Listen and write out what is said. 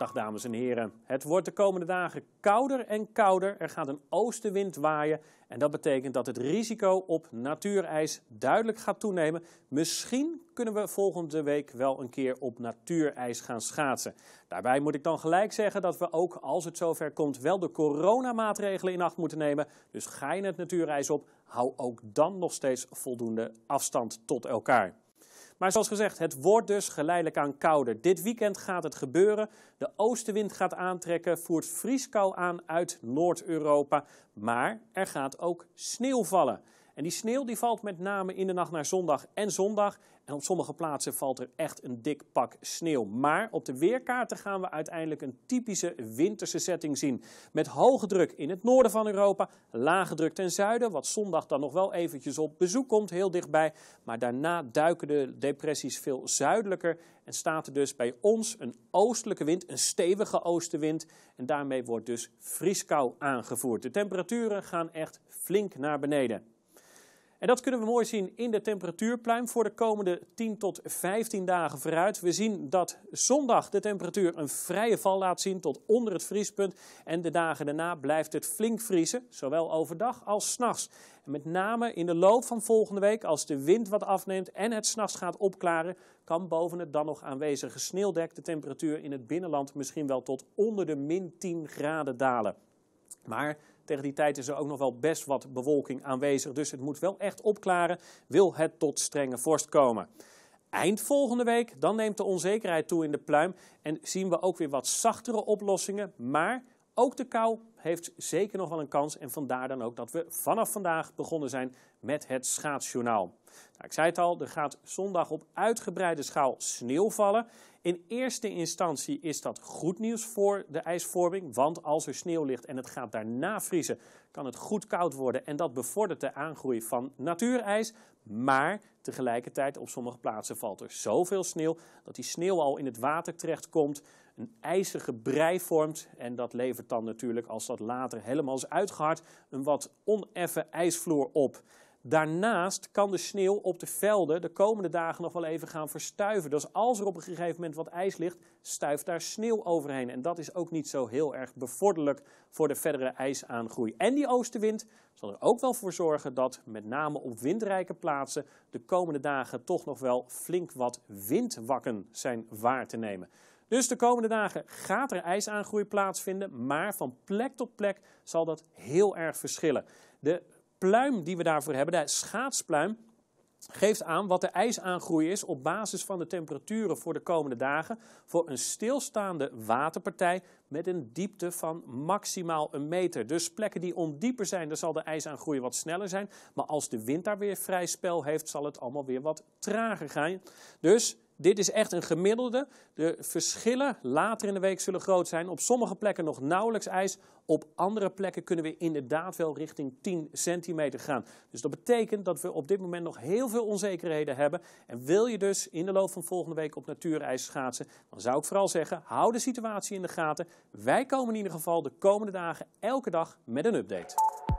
Dag dames en heren. Het wordt de komende dagen kouder en kouder. Er gaat een oostenwind waaien. En dat betekent dat het risico op natuurijs duidelijk gaat toenemen. Misschien kunnen we volgende week wel een keer op natuurijs gaan schaatsen. Daarbij moet ik dan gelijk zeggen dat we ook, als het zover komt, wel de coronamaatregelen in acht moeten nemen. Dus ga je het natuurijs op, hou ook dan nog steeds voldoende afstand tot elkaar. Maar zoals gezegd, het wordt dus geleidelijk aan kouder. Dit weekend gaat het gebeuren. De oostenwind gaat aantrekken, voert vrieskou aan uit Noord-Europa. Maar er gaat ook sneeuw vallen. En die sneeuw die valt met name in de nacht naar zondag en zondag. En op sommige plaatsen valt er echt een dik pak sneeuw. Maar op de weerkaarten gaan we uiteindelijk een typische winterse setting zien. Met hoge druk in het noorden van Europa, lage druk ten zuiden, wat zondag dan nog wel eventjes op bezoek komt, heel dichtbij. Maar daarna duiken de depressies veel zuidelijker en staat er dus bij ons een oostelijke wind, een stevige oostenwind. En daarmee wordt dus vrieskou aangevoerd. De temperaturen gaan echt flink naar beneden. En dat kunnen we mooi zien in de temperatuurpluim voor de komende 10 tot 15 dagen vooruit. We zien dat zondag de temperatuur een vrije val laat zien tot onder het vriespunt. En de dagen daarna blijft het flink vriezen, zowel overdag als s'nachts. Met name in de loop van volgende week, als de wind wat afneemt en het s'nachts gaat opklaren, kan boven het dan nog aanwezige sneeuwdek de temperatuur in het binnenland misschien wel tot onder de min 10 graden dalen. Maar tegen die tijd is er ook nog wel best wat bewolking aanwezig, dus het moet wel echt opklaren, wil het tot strenge vorst komen. Eind volgende week, dan neemt de onzekerheid toe in de pluim en zien we ook weer wat zachtere oplossingen, maar ook de kou heeft zeker nog wel een kans. En vandaar dan ook dat we vanaf vandaag begonnen zijn met het schaatsjournaal. Nou, ik zei het al, er gaat zondag op uitgebreide schaal sneeuw vallen. In eerste instantie is dat goed nieuws voor de ijsvorming, want als er sneeuw ligt en het gaat daarna vriezen, kan het goed koud worden en dat bevordert de aangroei van natuurijs. Maar tegelijkertijd op sommige plaatsen valt er zoveel sneeuw dat die sneeuw al in het water terechtkomt, een ijzige brei vormt en dat levert dan natuurlijk als dat later helemaal is uitgehard, een wat oneffen ijsvloer op. Daarnaast kan de sneeuw op de velden de komende dagen nog wel even gaan verstuiven. Dus als er op een gegeven moment wat ijs ligt, stuift daar sneeuw overheen. En dat is ook niet zo heel erg bevorderlijk voor de verdere ijsaangroei. En die oostenwind zal er ook wel voor zorgen dat, met name op windrijke plaatsen, de komende dagen toch nog wel flink wat windwakken zijn waar te nemen. Dus de komende dagen gaat er ijsaangroei plaatsvinden, maar van plek tot plek zal dat heel erg verschillen. De pluim die we daarvoor hebben, de schaatspluim, geeft aan wat de ijsaangroei is op basis van de temperaturen voor de komende dagen voor een stilstaande waterpartij met een diepte van maximaal een meter. Dus plekken die ondieper zijn, dan zal de ijsaangroei wat sneller zijn. Maar als de wind daar weer vrij spel heeft, zal het allemaal weer wat trager gaan. Dus dit is echt een gemiddelde. De verschillen later in de week zullen groot zijn. Op sommige plekken nog nauwelijks ijs. Op andere plekken kunnen we inderdaad wel richting 10 centimeter gaan. Dus dat betekent dat we op dit moment nog heel veel onzekerheden hebben. En wil je dus in de loop van volgende week op natuurijs schaatsen, dan zou ik vooral zeggen: hou de situatie in de gaten. Wij komen in ieder geval de komende dagen elke dag met een update.